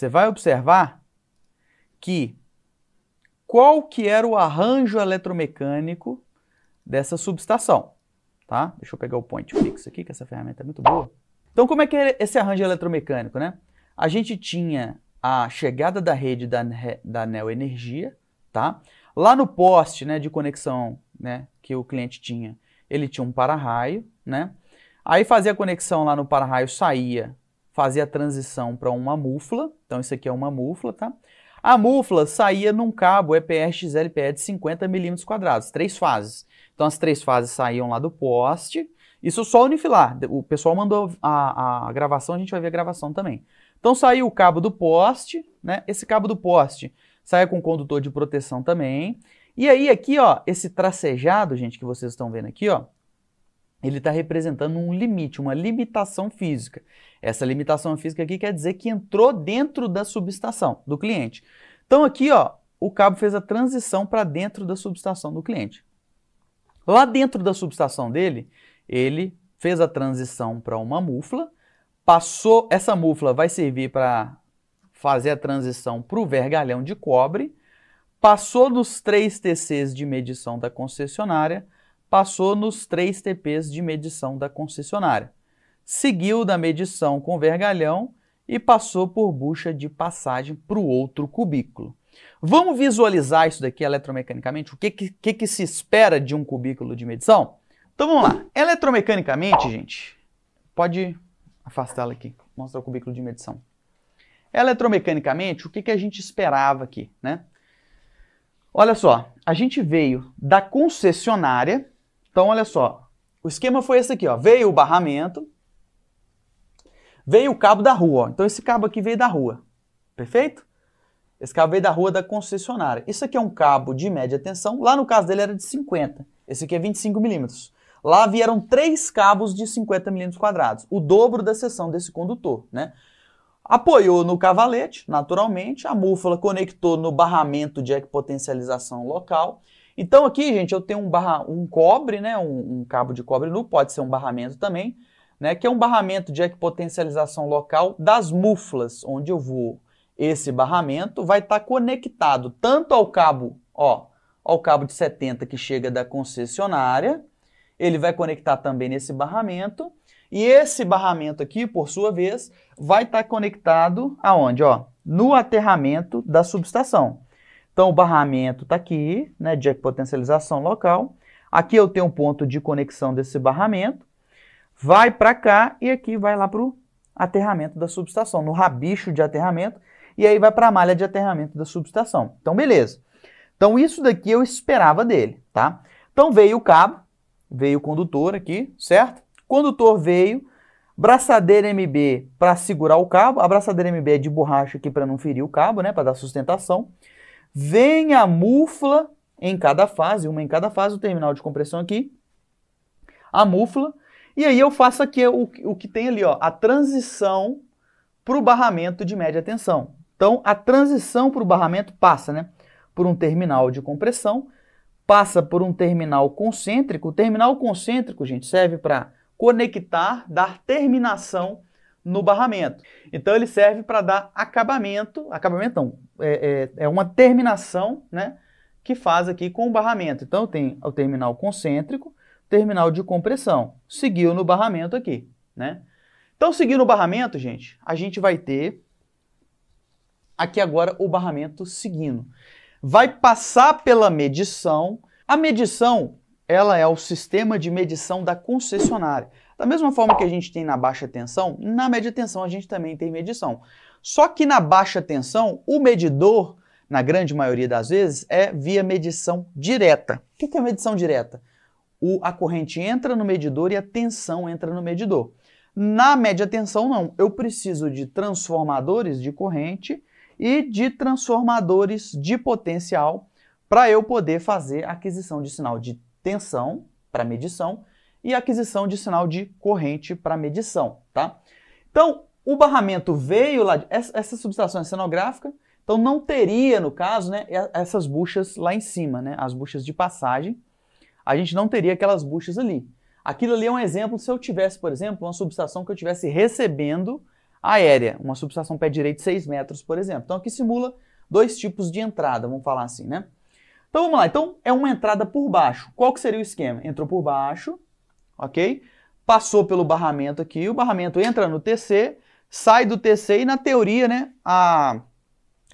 Você vai observar que qual que era o arranjo eletromecânico dessa subestação, tá? Deixa eu pegar o point fixo aqui, que essa ferramenta é muito boa. Então, como é que é esse arranjo eletromecânico, né? A gente tinha a chegada da rede da, da Neo Energia, tá? Lá no poste, né, de conexão, né, que o cliente tinha, ele tinha um para-raio, né? Aí fazia a conexão lá no para-raio, saía fazia a transição para uma mufla. Então isso aqui é uma mufla, tá? A mufla saía num cabo EPR XLPE de 50 milímetros quadrados, três fases. Então as três fases saíam lá do poste. Isso só unifilar. O pessoal mandou a, a gravação, a gente vai ver a gravação também. Então saiu o cabo do poste, né? Esse cabo do poste saia com condutor de proteção também. E aí aqui, ó, esse tracejado, gente, que vocês estão vendo aqui, ó, ele está representando um limite, uma limitação física. Essa limitação física aqui quer dizer que entrou dentro da subestação do cliente. Então aqui, ó, o cabo fez a transição para dentro da subestação do cliente. Lá dentro da subestação dele, ele fez a transição para uma mufla, passou, essa mufla vai servir para fazer a transição para o vergalhão de cobre, passou nos três TCs de medição da concessionária, passou nos três TPs de medição da concessionária. Seguiu da medição com vergalhão e passou por bucha de passagem para o outro cubículo. Vamos visualizar isso daqui eletromecanicamente? O que, que, que se espera de um cubículo de medição? Então vamos lá. Eletromecanicamente, gente, pode afastá-la aqui, mostrar o cubículo de medição. Eletromecanicamente, o que, que a gente esperava aqui, né? Olha só, a gente veio da concessionária então, olha só. O esquema foi esse aqui, ó. Veio o barramento, veio o cabo da rua. Ó. Então, esse cabo aqui veio da rua, perfeito? Esse cabo veio da rua da concessionária. Isso aqui é um cabo de média tensão. Lá no caso dele era de 50. Esse aqui é 25 milímetros. Lá vieram três cabos de 50 milímetros quadrados, o dobro da seção desse condutor, né? Apoiou no cavalete, naturalmente, a múfula conectou no barramento de equipotencialização local então aqui, gente, eu tenho um, barra, um cobre, né, um, um cabo de cobre nu, pode ser um barramento também, né, que é um barramento de equipotencialização local das muflas, onde eu vou. Esse barramento vai estar tá conectado tanto ao cabo, ó, ao cabo de 70 que chega da concessionária, ele vai conectar também nesse barramento, e esse barramento aqui, por sua vez, vai estar tá conectado aonde, ó, no aterramento da subestação. Então, o barramento está aqui, né, de potencialização local. Aqui eu tenho um ponto de conexão desse barramento. Vai para cá e aqui vai lá para o aterramento da subestação, no rabicho de aterramento, e aí vai para a malha de aterramento da subestação. Então, beleza. Então, isso daqui eu esperava dele, tá? Então, veio o cabo, veio o condutor aqui, certo? Condutor veio, braçadeira MB para segurar o cabo, a braçadeira MB é de borracha aqui para não ferir o cabo, né, para dar sustentação. Vem a mufla em cada fase, uma em cada fase, o terminal de compressão aqui, a mufla, e aí eu faço aqui o, o que tem ali, ó, a transição para o barramento de média tensão. Então, a transição para o barramento passa né, por um terminal de compressão, passa por um terminal concêntrico. O terminal concêntrico, gente, serve para conectar, dar terminação no barramento. Então ele serve para dar acabamento, acabamento não, é, é, é, uma terminação, né? Que faz aqui com o barramento. Então tem o terminal concêntrico, terminal de compressão, seguiu no barramento aqui, né? Então seguindo o barramento, gente, a gente vai ter aqui agora o barramento seguindo. Vai passar pela medição. A medição ela é o sistema de medição da concessionária. Da mesma forma que a gente tem na baixa tensão, na média tensão a gente também tem medição. Só que na baixa tensão, o medidor, na grande maioria das vezes, é via medição direta. O que é medição direta? O, a corrente entra no medidor e a tensão entra no medidor. Na média tensão, não. Eu preciso de transformadores de corrente e de transformadores de potencial para eu poder fazer a aquisição de sinal de tensão para medição e aquisição de sinal de corrente para medição, tá? Então, o barramento veio lá, de, essa, essa subestação é cenográfica, então não teria, no caso, né, essas buchas lá em cima, né, as buchas de passagem, a gente não teria aquelas buchas ali. Aquilo ali é um exemplo se eu tivesse, por exemplo, uma subestação que eu tivesse recebendo aérea, uma subestação pé direito 6 metros, por exemplo. Então aqui simula dois tipos de entrada, vamos falar assim, né? Então vamos lá, então é uma entrada por baixo. Qual que seria o esquema? Entrou por baixo, ok? Passou pelo barramento aqui, o barramento entra no TC, sai do TC e na teoria, né, a,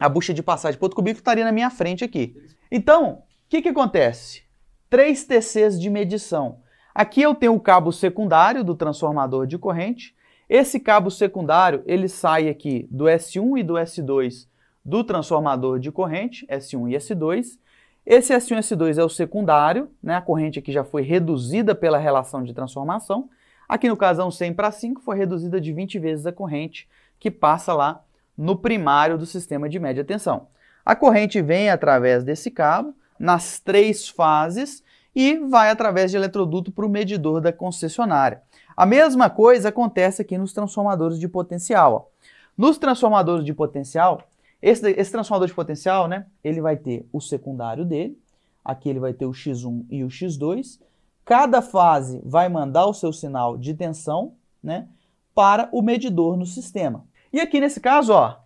a bucha de passagem para outro cubículo estaria na minha frente aqui. Então, o que, que acontece? Três TCs de medição. Aqui eu tenho o cabo secundário do transformador de corrente. Esse cabo secundário, ele sai aqui do S1 e do S2 do transformador de corrente, S1 e S2, esse S1S2 é o secundário, né? a corrente aqui já foi reduzida pela relação de transformação. Aqui no caso, é um 100 para 5 foi reduzida de 20 vezes a corrente que passa lá no primário do sistema de média tensão. A corrente vem através desse cabo, nas três fases, e vai através de eletroduto para o medidor da concessionária. A mesma coisa acontece aqui nos transformadores de potencial. Ó. Nos transformadores de potencial, esse, esse transformador de potencial, né, ele vai ter o secundário dele, aqui ele vai ter o X1 e o X2. Cada fase vai mandar o seu sinal de tensão né, para o medidor no sistema. E aqui nesse caso, ó,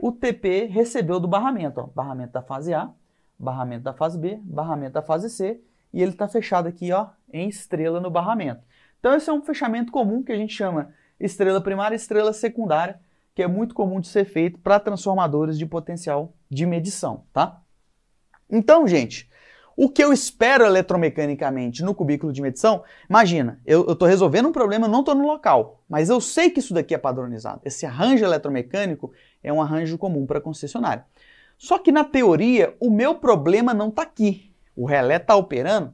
o TP recebeu do barramento. Ó, barramento da fase A, barramento da fase B, barramento da fase C, e ele está fechado aqui ó, em estrela no barramento. Então esse é um fechamento comum que a gente chama estrela primária e estrela secundária, que é muito comum de ser feito para transformadores de potencial de medição, tá? Então, gente, o que eu espero eletromecanicamente no cubículo de medição, imagina, eu estou resolvendo um problema, eu não estou no local, mas eu sei que isso daqui é padronizado. Esse arranjo eletromecânico é um arranjo comum para concessionária. Só que na teoria, o meu problema não está aqui. O relé está operando,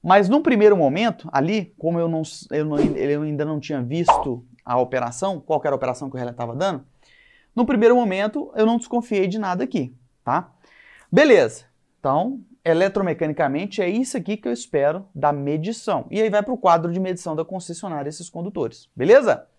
mas num primeiro momento, ali, como eu, não, eu, não, eu ainda não tinha visto a operação, qual era a operação que o relé estava dando, no primeiro momento eu não desconfiei de nada aqui, tá? Beleza. Então, eletromecanicamente é isso aqui que eu espero da medição. E aí vai para o quadro de medição da concessionária esses condutores, beleza?